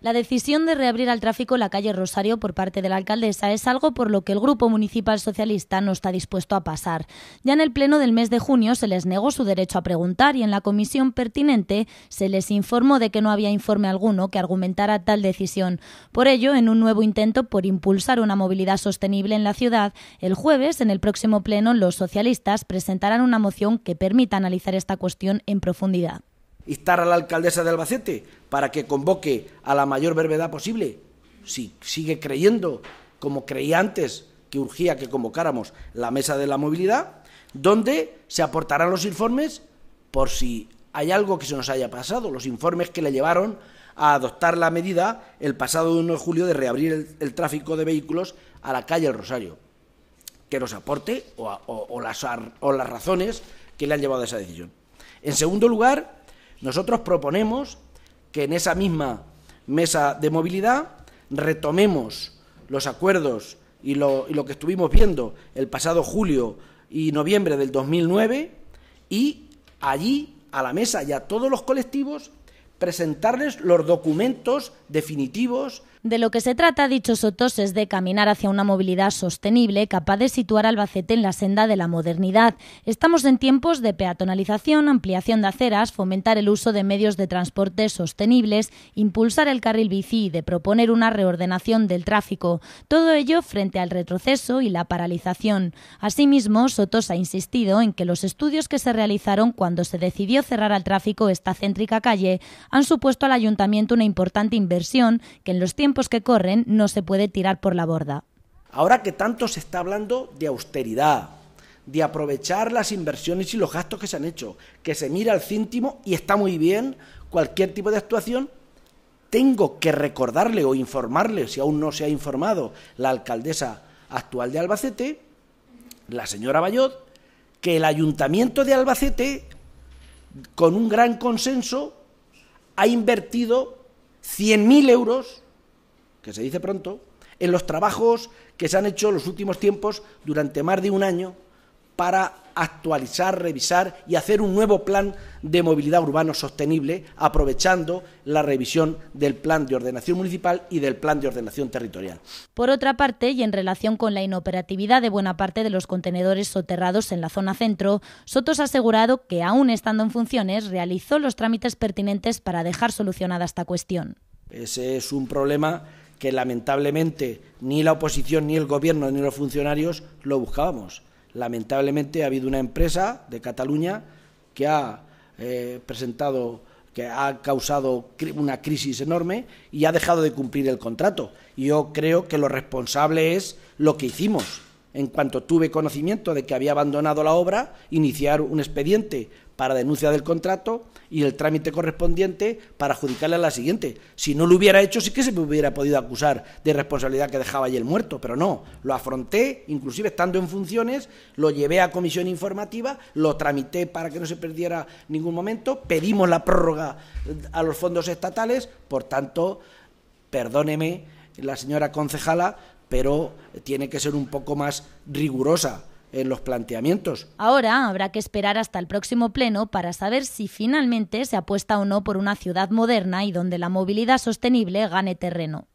La decisión de reabrir al tráfico la calle Rosario por parte de la alcaldesa es algo por lo que el Grupo Municipal Socialista no está dispuesto a pasar. Ya en el pleno del mes de junio se les negó su derecho a preguntar y en la comisión pertinente se les informó de que no había informe alguno que argumentara tal decisión. Por ello, en un nuevo intento por impulsar una movilidad sostenible en la ciudad, el jueves, en el próximo pleno, los socialistas presentarán una moción que permita analizar esta cuestión en profundidad instar a la alcaldesa de Albacete para que convoque a la mayor brevedad posible? Si sigue creyendo, como creía antes, que urgía que convocáramos la mesa de la movilidad, donde se aportarán los informes por si hay algo que se nos haya pasado, los informes que le llevaron a adoptar la medida el pasado 1 de julio de reabrir el, tráfico de vehículos a la calle El Rosario, que nos aporte o, las, o las razones que le han llevado a esa decisión. En segundo lugar, nosotros proponemos que en esa misma mesa de movilidad retomemos los acuerdos y lo, que estuvimos viendo el pasado julio y noviembre del 2009 y allí a la mesa y a todos los colectivos presentarles los documentos definitivos. De lo que se trata, dicho Sotos, es de caminar hacia una movilidad sostenible capaz de situar Albacete en la senda de la modernidad. Estamos en tiempos de peatonalización, ampliación de aceras, fomentar el uso de medios de transporte sostenibles, impulsar el carril bici y de proponer una reordenación del tráfico. Todo ello frente al retroceso y la paralización. Asimismo, Sotos ha insistido en que los estudios que se realizaron cuando se decidió cerrar al tráfico esta céntrica calle han supuesto al ayuntamiento una importante inversión que en los tiempos que corren no se puede tirar por la borda. Ahora que tanto se está hablando de austeridad, de aprovechar las inversiones y los gastos que se han hecho, que se mira al céntimo y está muy bien cualquier tipo de actuación, tengo que recordarle o informarle, si aún no se ha informado, la alcaldesa actual de Albacete, la señora Bayot, que el ayuntamiento de Albacete, con un gran consenso, ha invertido 100.000 euros, que se dice pronto, en los trabajos que se han hecho los últimos tiempos durante más de un año para actualizar, revisar y hacer un nuevo plan de movilidad urbano sostenible, aprovechando la revisión del plan de ordenación municipal y del plan de ordenación territorial. Por otra parte, y en relación con la inoperatividad de buena parte de los contenedores soterrados en la zona centro, Sotos ha asegurado que, aún estando en funciones, realizó los trámites pertinentes para dejar solucionada esta cuestión. Ese es un problema que lamentablemente ni la oposición, ni el gobierno, ni los funcionarios lo buscábamos lamentablemente ha habido una empresa de Cataluña que ha eh, presentado que ha causado una crisis enorme y ha dejado de cumplir el contrato. Yo creo que lo responsable es lo que hicimos en cuanto tuve conocimiento de que había abandonado la obra, iniciar un expediente para denuncia del contrato y el trámite correspondiente para adjudicarle a la siguiente. Si no lo hubiera hecho, sí que se me hubiera podido acusar de responsabilidad que dejaba allí el muerto, pero no, lo afronté, inclusive estando en funciones, lo llevé a comisión informativa, lo tramité para que no se perdiera ningún momento, pedimos la prórroga eh, a los fondos estatales, por tanto, perdóneme la señora concejala, pero tiene que ser un poco más rigurosa en los planteamientos. Ahora habrá que esperar hasta el próximo pleno para saber si finalmente se apuesta o no por una ciudad moderna y donde la movilidad sostenible gane terreno.